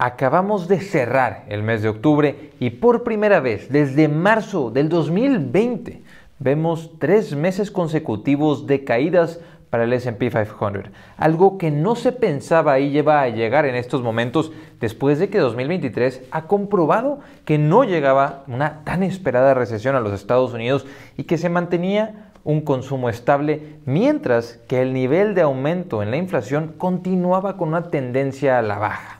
Acabamos de cerrar el mes de octubre y por primera vez desde marzo del 2020 vemos tres meses consecutivos de caídas para el SP 500, algo que no se pensaba y lleva a llegar en estos momentos después de que 2023 ha comprobado que no llegaba una tan esperada recesión a los Estados Unidos y que se mantenía un consumo estable, mientras que el nivel de aumento en la inflación continuaba con una tendencia a la baja.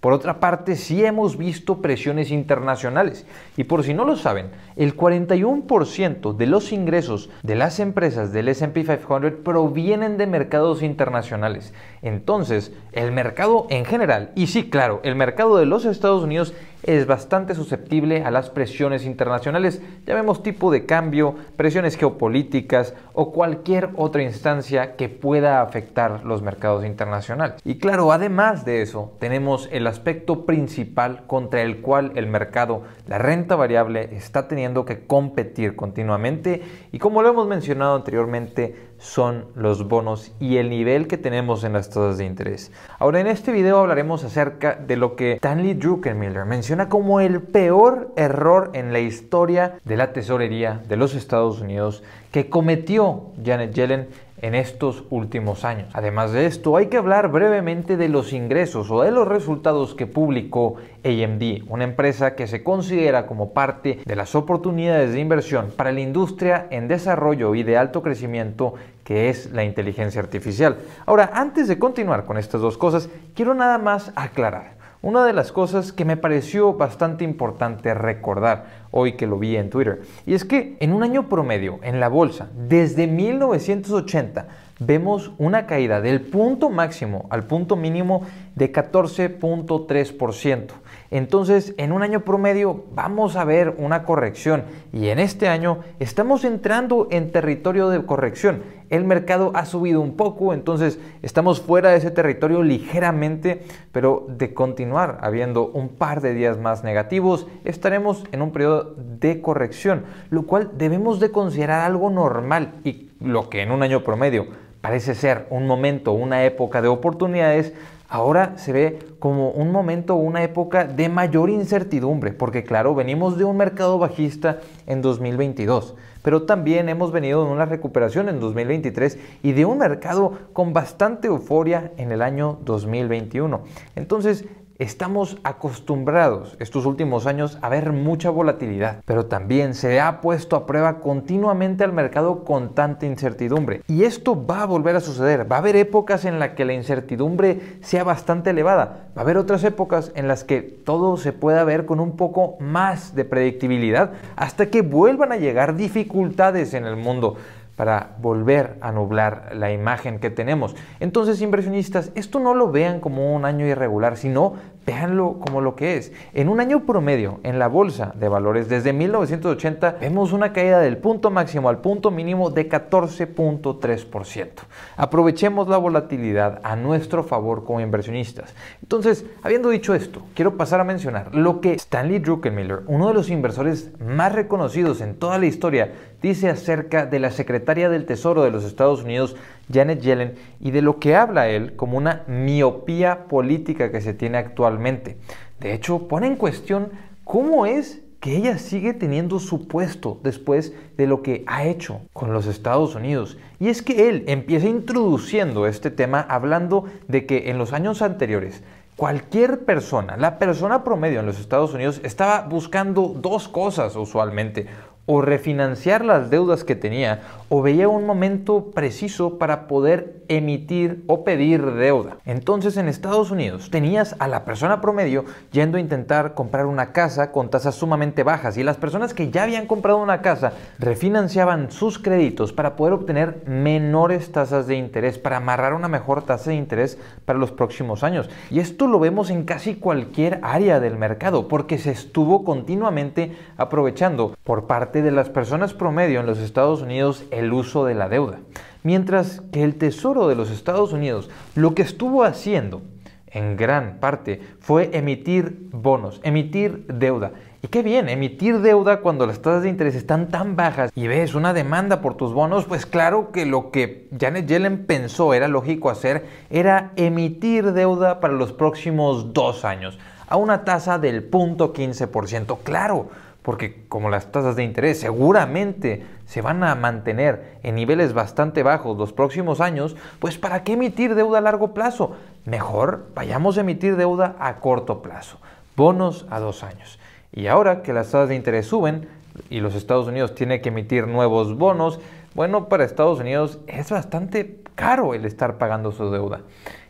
Por otra parte, sí hemos visto presiones internacionales. Y por si no lo saben, el 41% de los ingresos de las empresas del SP 500 provienen de mercados internacionales. Entonces, el mercado en general, y sí, claro, el mercado de los Estados Unidos es bastante susceptible a las presiones internacionales, ya vemos tipo de cambio, presiones geopolíticas o cualquier otra instancia que pueda afectar los mercados internacionales. Y claro, además de eso, tenemos el aspecto principal contra el cual el mercado, la renta variable, está teniendo que competir continuamente y como lo hemos mencionado anteriormente, son los bonos y el nivel que tenemos en las tasas de interés. Ahora en este video hablaremos acerca de lo que Stanley Druckenmiller menciona como el peor error en la historia de la tesorería de los Estados Unidos que cometió Janet Yellen en estos últimos años. Además de esto, hay que hablar brevemente de los ingresos o de los resultados que publicó AMD, una empresa que se considera como parte de las oportunidades de inversión para la industria en desarrollo y de alto crecimiento que es la inteligencia artificial. Ahora, antes de continuar con estas dos cosas, quiero nada más aclarar. Una de las cosas que me pareció bastante importante recordar hoy que lo vi en Twitter, y es que en un año promedio en la bolsa, desde 1980, vemos una caída del punto máximo al punto mínimo de 14.3%. Entonces, en un año promedio vamos a ver una corrección y en este año estamos entrando en territorio de corrección. El mercado ha subido un poco, entonces estamos fuera de ese territorio ligeramente, pero de continuar habiendo un par de días más negativos, estaremos en un periodo de corrección, lo cual debemos de considerar algo normal y lo que en un año promedio parece ser un momento, una época de oportunidades, ahora se ve como un momento, una época de mayor incertidumbre, porque claro, venimos de un mercado bajista en 2022, pero también hemos venido de una recuperación en 2023 y de un mercado con bastante euforia en el año 2021. Entonces, Estamos acostumbrados estos últimos años a ver mucha volatilidad, pero también se ha puesto a prueba continuamente al mercado con tanta incertidumbre. Y esto va a volver a suceder. Va a haber épocas en las que la incertidumbre sea bastante elevada. Va a haber otras épocas en las que todo se pueda ver con un poco más de predictibilidad hasta que vuelvan a llegar dificultades en el mundo para volver a nublar la imagen que tenemos. Entonces, inversionistas, esto no lo vean como un año irregular, sino véanlo como lo que es. En un año promedio, en la bolsa de valores, desde 1980, vemos una caída del punto máximo al punto mínimo de 14.3%. Aprovechemos la volatilidad a nuestro favor como inversionistas. Entonces, habiendo dicho esto, quiero pasar a mencionar lo que Stanley Druckenmiller, uno de los inversores más reconocidos en toda la historia, dice acerca de la secretaria del Tesoro de los Estados Unidos, Janet Yellen y de lo que habla él como una miopía política que se tiene actualmente. De hecho, pone en cuestión cómo es que ella sigue teniendo su puesto después de lo que ha hecho con los Estados Unidos. Y es que él empieza introduciendo este tema hablando de que en los años anteriores Cualquier persona, la persona promedio en los Estados Unidos estaba buscando dos cosas usualmente o refinanciar las deudas que tenía o veía un momento preciso para poder emitir o pedir deuda. Entonces en Estados Unidos tenías a la persona promedio yendo a intentar comprar una casa con tasas sumamente bajas y las personas que ya habían comprado una casa refinanciaban sus créditos para poder obtener menores tasas de interés, para amarrar una mejor tasa de interés para los próximos años. Y esto lo vemos en casi cualquier área del mercado porque se estuvo continuamente aprovechando por parte de las personas promedio en los Estados Unidos el uso de la deuda. Mientras que el Tesoro de los Estados Unidos lo que estuvo haciendo en gran parte fue emitir bonos, emitir deuda. Y qué bien, emitir deuda cuando las tasas de interés están tan bajas y ves una demanda por tus bonos, pues claro que lo que Janet Yellen pensó era lógico hacer era emitir deuda para los próximos dos años a una tasa del 0.15%. Claro, porque como las tasas de interés seguramente se van a mantener en niveles bastante bajos los próximos años, pues ¿para qué emitir deuda a largo plazo? Mejor vayamos a emitir deuda a corto plazo, bonos a dos años. Y ahora que las tasas de interés suben y los Estados Unidos tiene que emitir nuevos bonos, bueno, para Estados Unidos es bastante caro el estar pagando su deuda.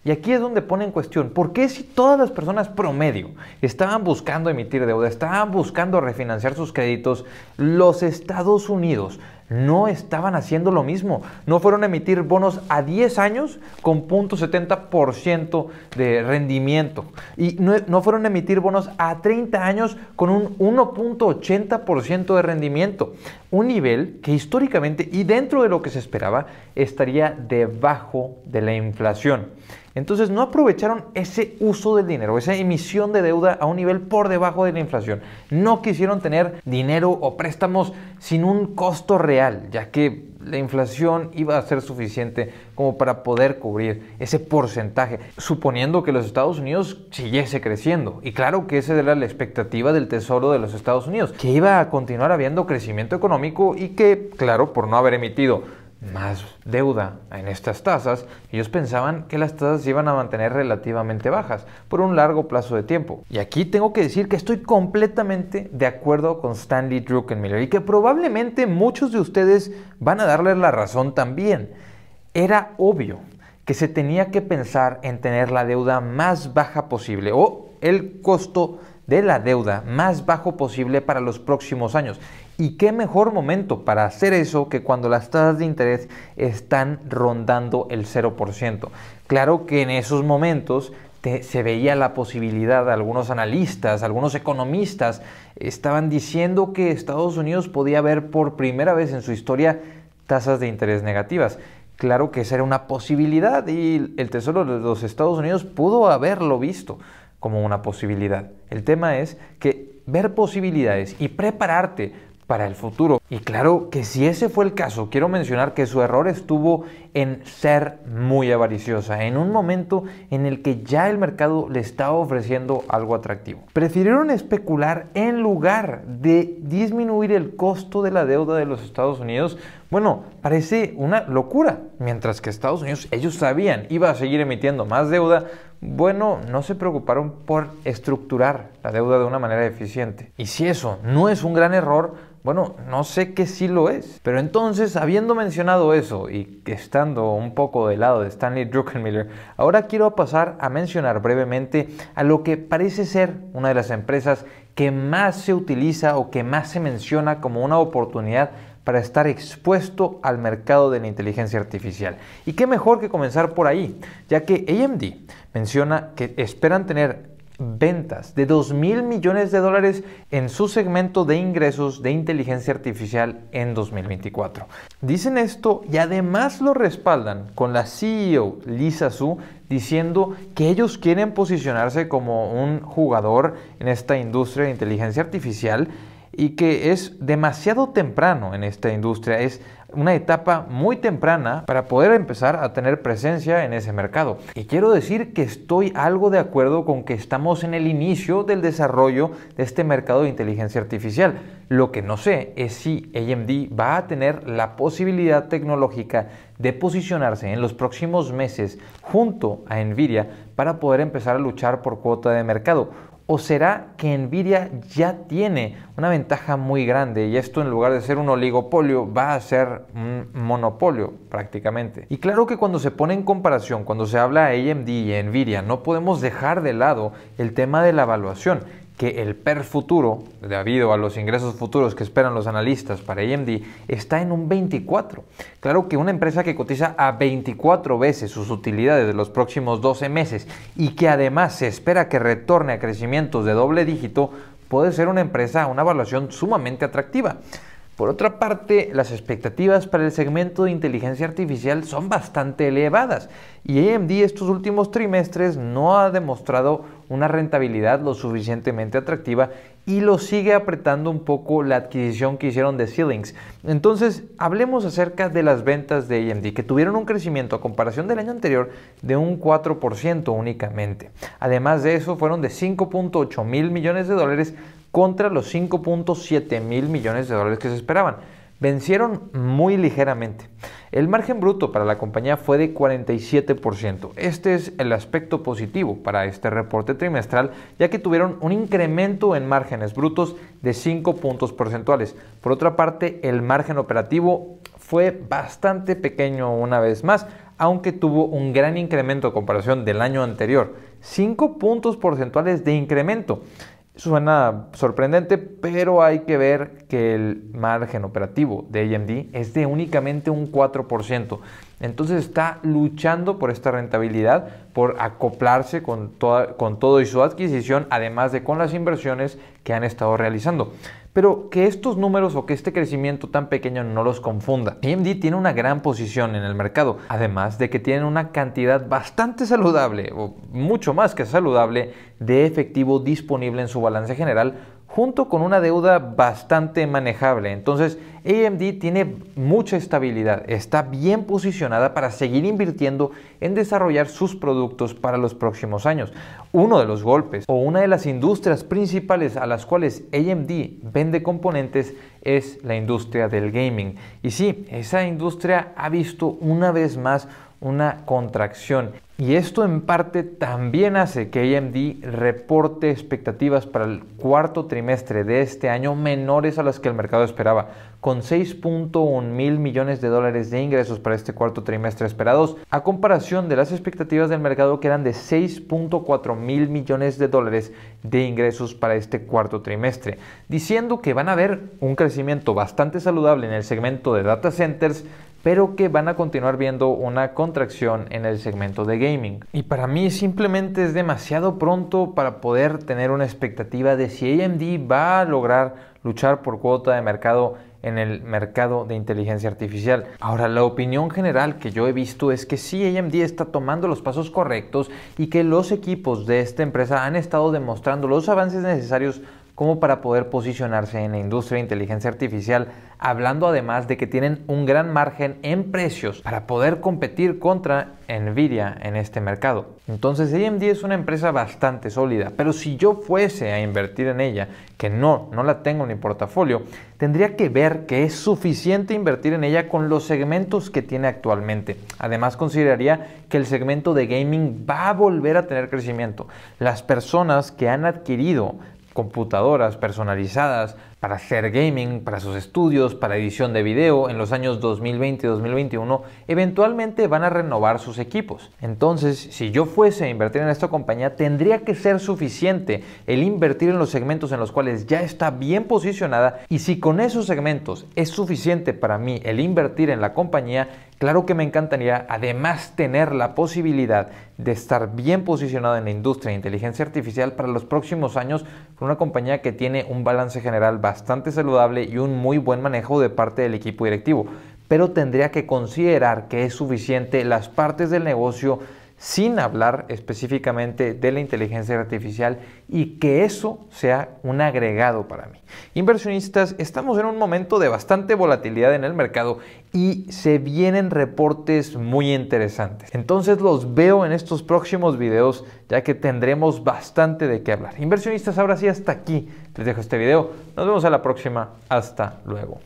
Y aquí es donde pone en cuestión, ¿por qué si todas las personas promedio estaban buscando emitir deuda, estaban buscando refinanciar sus créditos, los Estados Unidos no estaban haciendo lo mismo? No fueron a emitir bonos a 10 años con 0.70% de rendimiento. Y no, no, fueron a emitir bonos a 30 años con un 1.80% de rendimiento. Un nivel que históricamente y dentro de lo que se esperaba estaría debajo de la inflación. Entonces no aprovecharon ese uso del dinero, esa emisión de deuda a un nivel por debajo de la inflación. No quisieron tener dinero o préstamos sin un costo real, ya que la inflación iba a ser suficiente como para poder cubrir ese porcentaje, suponiendo que los Estados Unidos siguiese creciendo. Y claro que esa era la expectativa del Tesoro de los Estados Unidos, que iba a continuar habiendo crecimiento económico y que, claro, por no haber emitido más deuda en estas tasas, ellos pensaban que las tasas se iban a mantener relativamente bajas por un largo plazo de tiempo. Y aquí tengo que decir que estoy completamente de acuerdo con Stanley Druckenmiller y que probablemente muchos de ustedes van a darle la razón también. Era obvio que se tenía que pensar en tener la deuda más baja posible o el costo de la deuda más bajo posible para los próximos años. Y qué mejor momento para hacer eso que cuando las tasas de interés están rondando el 0%. Claro que en esos momentos se veía la posibilidad, algunos analistas, algunos economistas estaban diciendo que Estados Unidos podía ver por primera vez en su historia tasas de interés negativas. Claro que esa era una posibilidad y el Tesoro de los Estados Unidos pudo haberlo visto como una posibilidad. El tema es que ver posibilidades y prepararte para el futuro. Y claro que si ese fue el caso, quiero mencionar que su error estuvo en ser muy avariciosa, en un momento en el que ya el mercado le estaba ofreciendo algo atractivo. Prefirieron especular en lugar de disminuir el costo de la deuda de los Estados Unidos. Bueno, parece una locura, mientras que Estados Unidos, ellos sabían, iba a seguir emitiendo más deuda, bueno, no se preocuparon por estructurar la deuda de una manera eficiente. Y si eso no es un gran error, bueno, no sé qué sí lo es. Pero entonces, habiendo mencionado eso y estando un poco del lado de Stanley Druckenmiller, ahora quiero pasar a mencionar brevemente a lo que parece ser una de las empresas que más se utiliza o que más se menciona como una oportunidad para estar expuesto al mercado de la inteligencia artificial. Y qué mejor que comenzar por ahí, ya que AMD menciona que esperan tener ventas de 2 mil millones de dólares en su segmento de ingresos de inteligencia artificial en 2024. Dicen esto y además lo respaldan con la CEO Lisa Su diciendo que ellos quieren posicionarse como un jugador en esta industria de inteligencia artificial y que es demasiado temprano en esta industria. Es una etapa muy temprana para poder empezar a tener presencia en ese mercado. Y quiero decir que estoy algo de acuerdo con que estamos en el inicio del desarrollo de este mercado de inteligencia artificial. Lo que no sé es si AMD va a tener la posibilidad tecnológica de posicionarse en los próximos meses junto a Nvidia para poder empezar a luchar por cuota de mercado ¿O será que Nvidia ya tiene una ventaja muy grande y esto en lugar de ser un oligopolio va a ser un monopolio prácticamente? Y claro que cuando se pone en comparación, cuando se habla AMD y Nvidia, no podemos dejar de lado el tema de la evaluación que el PER futuro, debido a los ingresos futuros que esperan los analistas para AMD, está en un 24. Claro que una empresa que cotiza a 24 veces sus utilidades de los próximos 12 meses y que además se espera que retorne a crecimientos de doble dígito, puede ser una empresa a una evaluación sumamente atractiva. Por otra parte, las expectativas para el segmento de inteligencia artificial son bastante elevadas y AMD estos últimos trimestres no ha demostrado una rentabilidad lo suficientemente atractiva y lo sigue apretando un poco la adquisición que hicieron de Ceilings. Entonces, hablemos acerca de las ventas de AMD, que tuvieron un crecimiento a comparación del año anterior de un 4% únicamente. Además de eso, fueron de 5.8 mil millones de dólares contra los 5.7 mil millones de dólares que se esperaban. Vencieron muy ligeramente. El margen bruto para la compañía fue de 47%. Este es el aspecto positivo para este reporte trimestral, ya que tuvieron un incremento en márgenes brutos de 5 puntos porcentuales. Por otra parte, el margen operativo fue bastante pequeño una vez más, aunque tuvo un gran incremento en comparación del año anterior. 5 puntos porcentuales de incremento suena sorprendente, pero hay que ver que el margen operativo de AMD es de únicamente un 4%. Entonces está luchando por esta rentabilidad, por acoplarse con todo y su adquisición, además de con las inversiones que han estado realizando. Pero que estos números o que este crecimiento tan pequeño no los confunda. AMD tiene una gran posición en el mercado, además de que tienen una cantidad bastante saludable, o mucho más que saludable, de efectivo disponible en su balance general junto con una deuda bastante manejable. Entonces, AMD tiene mucha estabilidad, está bien posicionada para seguir invirtiendo en desarrollar sus productos para los próximos años. Uno de los golpes o una de las industrias principales a las cuales AMD vende componentes es la industria del gaming. Y sí, esa industria ha visto una vez más una contracción. Y esto en parte también hace que AMD reporte expectativas para el cuarto trimestre de este año menores a las que el mercado esperaba, con 6.1 mil millones de dólares de ingresos para este cuarto trimestre esperados, a comparación de las expectativas del mercado que eran de 6.4 mil millones de dólares de ingresos para este cuarto trimestre, diciendo que van a haber un crecimiento bastante saludable en el segmento de data centers pero que van a continuar viendo una contracción en el segmento de gaming. Y para mí simplemente es demasiado pronto para poder tener una expectativa de si AMD va a lograr luchar por cuota de mercado en el mercado de inteligencia artificial. Ahora, la opinión general que yo he visto es que sí, AMD está tomando los pasos correctos y que los equipos de esta empresa han estado demostrando los avances necesarios como para poder posicionarse en la industria de inteligencia artificial, hablando además de que tienen un gran margen en precios para poder competir contra Nvidia en este mercado. Entonces AMD es una empresa bastante sólida, pero si yo fuese a invertir en ella, que no, no la tengo en mi portafolio, tendría que ver que es suficiente invertir en ella con los segmentos que tiene actualmente. Además consideraría que el segmento de gaming va a volver a tener crecimiento. Las personas que han adquirido computadoras personalizadas para hacer gaming, para sus estudios, para edición de video en los años 2020 2021, eventualmente van a renovar sus equipos. Entonces, si yo fuese a invertir en esta compañía, tendría que ser suficiente el invertir en los segmentos en los cuales ya está bien posicionada y si con esos segmentos es suficiente para mí el invertir en la compañía, Claro que me encantaría además tener la posibilidad de estar bien posicionado en la industria de inteligencia artificial para los próximos años con una compañía que tiene un balance general bastante saludable y un muy buen manejo de parte del equipo directivo, pero tendría que considerar que es suficiente las partes del negocio sin hablar específicamente de la inteligencia artificial y que eso sea un agregado para mí. Inversionistas, estamos en un momento de bastante volatilidad en el mercado y se vienen reportes muy interesantes. Entonces los veo en estos próximos videos ya que tendremos bastante de qué hablar. Inversionistas, ahora sí hasta aquí les dejo este video. Nos vemos a la próxima. Hasta luego.